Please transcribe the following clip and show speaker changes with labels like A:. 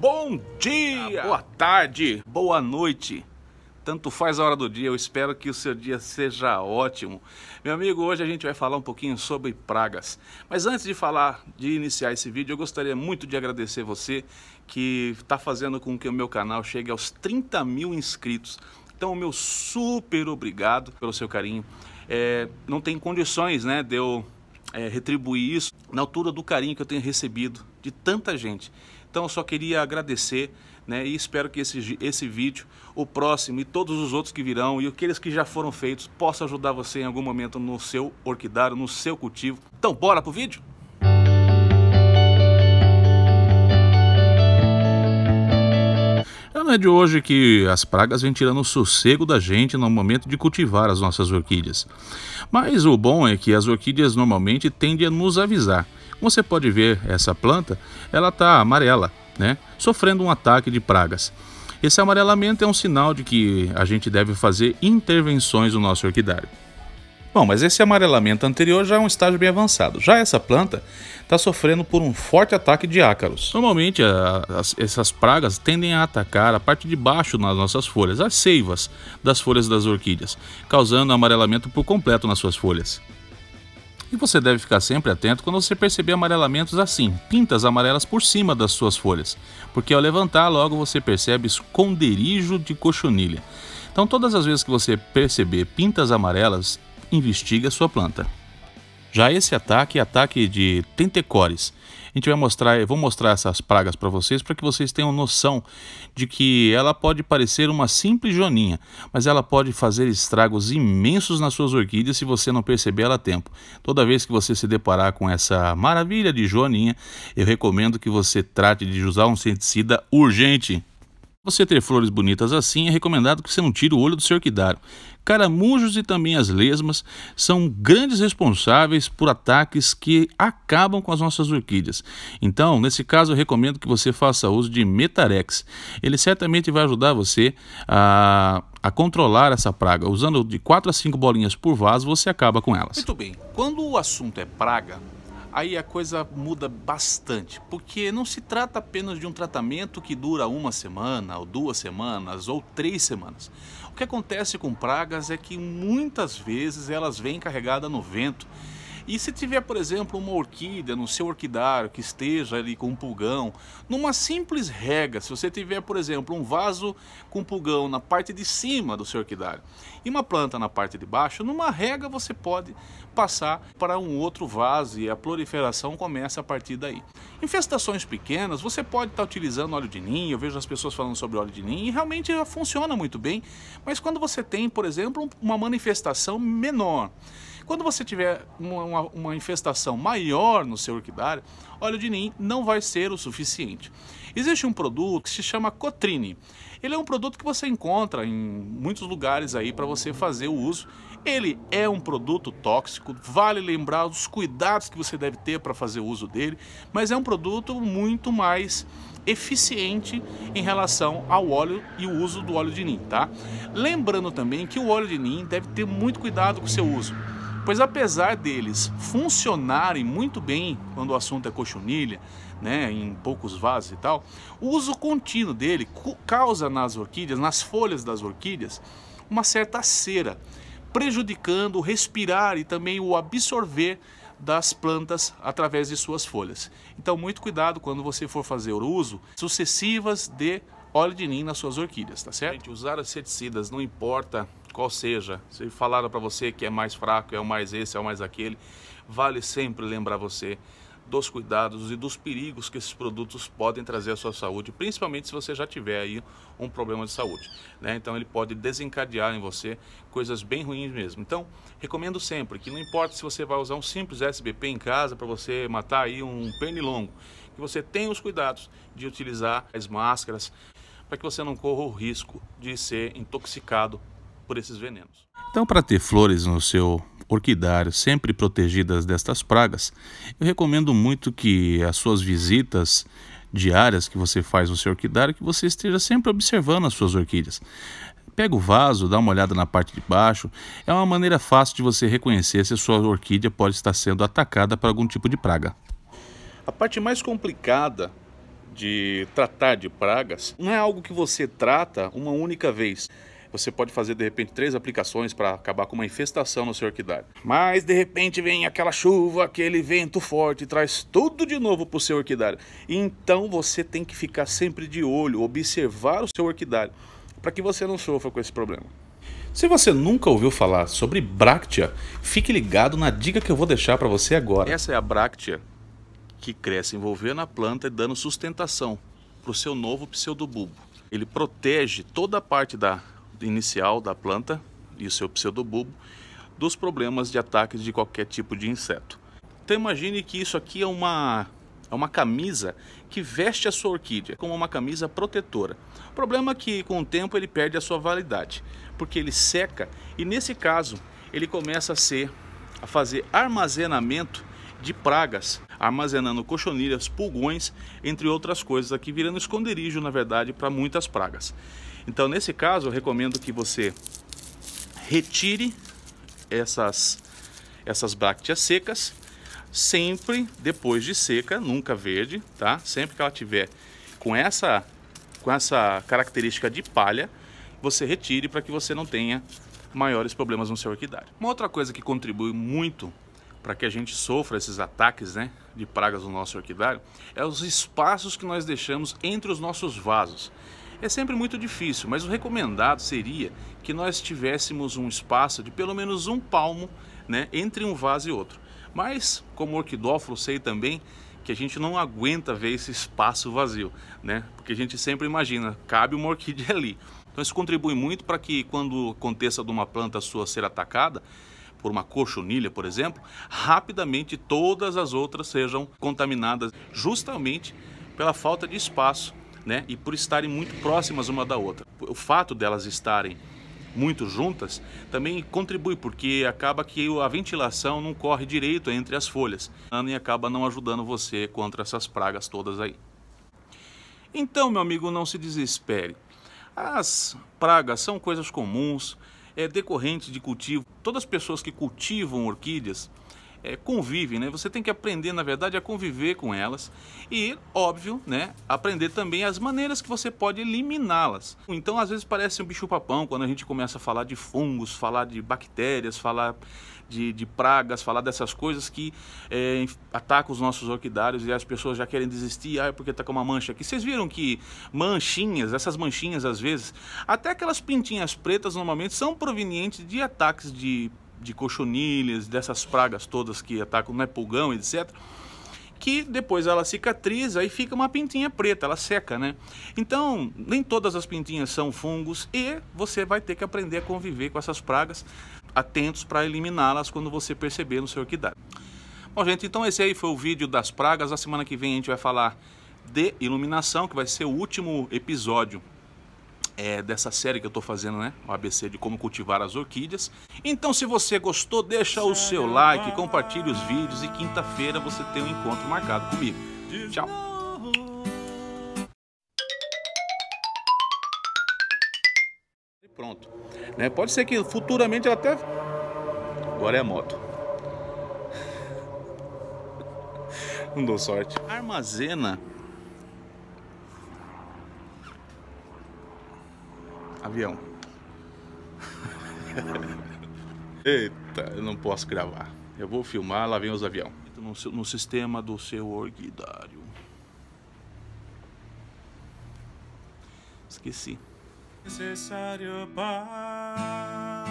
A: Bom dia, ah, boa tarde, boa noite. Tanto faz a hora do dia, eu espero que o seu dia seja ótimo. Meu amigo, hoje a gente vai falar um pouquinho sobre pragas. Mas antes de falar, de iniciar esse vídeo, eu gostaria muito de agradecer você que está fazendo com que o meu canal chegue aos 30 mil inscritos. Então, meu super obrigado pelo seu carinho. É, não tem condições né, de eu é, retribuir isso na altura do carinho que eu tenho recebido de tanta gente. Então eu só queria agradecer né, e espero que esse, esse vídeo, o próximo e todos os outros que virão e aqueles que já foram feitos possam ajudar você em algum momento no seu orquidário, no seu cultivo. Então bora pro vídeo? não é de hoje que as pragas vêm tirando o sossego da gente no momento de cultivar as nossas orquídeas. Mas o bom é que as orquídeas normalmente tendem a nos avisar. Como você pode ver, essa planta, ela está amarela, né? Sofrendo um ataque de pragas. Esse amarelamento é um sinal de que a gente deve fazer intervenções no nosso orquidário. Bom, mas esse amarelamento anterior já é um estágio bem avançado. Já essa planta está sofrendo por um forte ataque de ácaros. Normalmente, a, as, essas pragas tendem a atacar a parte de baixo nas nossas folhas, as seivas das folhas das orquídeas, causando amarelamento por completo nas suas folhas. E você deve ficar sempre atento quando você perceber amarelamentos assim, pintas amarelas por cima das suas folhas, porque ao levantar logo você percebe esconderijo de cochonilha. Então, todas as vezes que você perceber pintas amarelas, investiga sua planta. Já esse ataque é ataque de tentecores. A gente vai mostrar, vou mostrar essas pragas para vocês para que vocês tenham noção de que ela pode parecer uma simples joaninha, mas ela pode fazer estragos imensos nas suas orquídeas se você não perceber ela a tempo. Toda vez que você se deparar com essa maravilha de joaninha, eu recomendo que você trate de usar um inseticida urgente. Você ter flores bonitas assim é recomendado que você não tire o olho do seu orquidário. Caramujos e também as lesmas são grandes responsáveis por ataques que acabam com as nossas orquídeas. Então, nesse caso, eu recomendo que você faça uso de Metarex. Ele certamente vai ajudar você a, a controlar essa praga. Usando de 4 a 5 bolinhas por vaso, você acaba com elas. Muito bem. Quando o assunto é praga, aí a coisa muda bastante, porque não se trata apenas de um tratamento que dura uma semana, ou duas semanas, ou três semanas. O que acontece com pragas é que muitas vezes elas vêm carregadas no vento e se tiver, por exemplo, uma orquídea no seu orquidário que esteja ali com um pulgão, numa simples rega, se você tiver, por exemplo, um vaso com pulgão na parte de cima do seu orquidário e uma planta na parte de baixo, numa rega você pode passar para um outro vaso e a proliferação começa a partir daí. Infestações pequenas, você pode estar utilizando óleo de ninho, eu vejo as pessoas falando sobre óleo de ninho e realmente funciona muito bem, mas quando você tem, por exemplo, uma manifestação menor, quando você tiver uma, uma infestação maior no seu orquidário, óleo de NIM não vai ser o suficiente. Existe um produto que se chama Cotrine. Ele é um produto que você encontra em muitos lugares aí para você fazer o uso. Ele é um produto tóxico, vale lembrar os cuidados que você deve ter para fazer o uso dele, mas é um produto muito mais eficiente em relação ao óleo e o uso do óleo de nim, tá? Lembrando também que o óleo de nim deve ter muito cuidado com o seu uso. Pois apesar deles funcionarem muito bem quando o assunto é cochonilha, né, em poucos vasos e tal, o uso contínuo dele causa nas orquídeas, nas folhas das orquídeas, uma certa cera, prejudicando o respirar e também o absorver das plantas através de suas folhas. Então, muito cuidado quando você for fazer o uso sucessivas de óleo de ninho nas suas orquídeas, tá certo? Gente, usar as inseticidas não importa qual seja, se falaram para você que é mais fraco, é o mais esse, é o mais aquele, vale sempre lembrar você dos cuidados e dos perigos que esses produtos podem trazer à sua saúde, principalmente se você já tiver aí um problema de saúde. Né? Então ele pode desencadear em você coisas bem ruins mesmo. Então recomendo sempre que não importa se você vai usar um simples SBP em casa para você matar aí um pernilongo, que você tenha os cuidados de utilizar as máscaras para que você não corra o risco de ser intoxicado por esses venenos. Então, para ter flores no seu orquidário sempre protegidas destas pragas, eu recomendo muito que as suas visitas diárias que você faz no seu orquidário, que você esteja sempre observando as suas orquídeas. Pega o vaso, dá uma olhada na parte de baixo. É uma maneira fácil de você reconhecer se a sua orquídea pode estar sendo atacada por algum tipo de praga. A parte mais complicada de tratar de pragas não é algo que você trata uma única vez. Você pode fazer de repente três aplicações para acabar com uma infestação no seu orquidário. Mas de repente vem aquela chuva, aquele vento forte, traz tudo de novo para o seu orquidário. Então você tem que ficar sempre de olho, observar o seu orquidário, para que você não sofra com esse problema. Se você nunca ouviu falar sobre bráctea, fique ligado na dica que eu vou deixar para você agora. Essa é a bráctea que cresce envolvendo a planta e dando sustentação para o seu novo pseudobulbo. Ele protege toda a parte da inicial da planta e o seu pseudobulbo dos problemas de ataques de qualquer tipo de inseto. Então imagine que isso aqui é uma, é uma camisa que veste a sua orquídea como uma camisa protetora. O problema é que com o tempo ele perde a sua validade, porque ele seca e nesse caso ele começa a ser a fazer armazenamento de pragas, armazenando cochonilhas, pulgões, entre outras coisas, aqui virando esconderijo, na verdade, para muitas pragas. Então, nesse caso, eu recomendo que você retire essas, essas brácteas secas, sempre depois de seca, nunca verde, tá? Sempre que ela tiver com essa, com essa característica de palha, você retire para que você não tenha maiores problemas no seu orquidário. Uma outra coisa que contribui muito para que a gente sofra esses ataques né, de pragas no nosso orquidário é os espaços que nós deixamos entre os nossos vasos. É sempre muito difícil, mas o recomendado seria que nós tivéssemos um espaço de pelo menos um palmo né, entre um vaso e outro. Mas, como orquidófilo, sei também que a gente não aguenta ver esse espaço vazio, né? Porque a gente sempre imagina, cabe uma orquídea ali. Então isso contribui muito para que quando aconteça de uma planta sua ser atacada, por uma cochonilha, por exemplo, rapidamente todas as outras sejam contaminadas, justamente pela falta de espaço né? e por estarem muito próximas uma da outra. O fato delas estarem muito juntas também contribui, porque acaba que a ventilação não corre direito entre as folhas e acaba não ajudando você contra essas pragas todas aí. Então, meu amigo, não se desespere. As pragas são coisas comuns, é decorrente de cultivo todas as pessoas que cultivam orquídeas, é, convivem, né? Você tem que aprender, na verdade, a conviver com elas e, óbvio, né, aprender também as maneiras que você pode eliminá-las. Então, às vezes parece um bicho-papão quando a gente começa a falar de fungos, falar de bactérias, falar de, de pragas, falar dessas coisas que é, atacam os nossos orquidários e as pessoas já querem desistir, ah, é porque tá com uma mancha aqui. Vocês viram que manchinhas, essas manchinhas às vezes, até aquelas pintinhas pretas normalmente são provenientes de ataques de de cochonilhas, dessas pragas todas que atacam, né, pulgão, etc. Que depois ela cicatriza e fica uma pintinha preta, ela seca, né? Então, nem todas as pintinhas são fungos e você vai ter que aprender a conviver com essas pragas, atentos para eliminá-las quando você perceber no seu orquidário. Bom, gente, então esse aí foi o vídeo das pragas. a semana que vem a gente vai falar de iluminação, que vai ser o último episódio é, dessa série que eu estou fazendo, né? O ABC de como cultivar as orquídeas. Então, se você gostou, deixa o seu like, compartilhe os vídeos e quinta-feira você tem um encontro marcado comigo. Tchau! pronto. Né? Pode ser que futuramente ela até. Agora é a moto. Não dou sorte. Armazena avião. Eita, eu não posso gravar. Eu vou filmar, lá vem os avião. No, no sistema do seu orguidário. Esqueci. Necessário para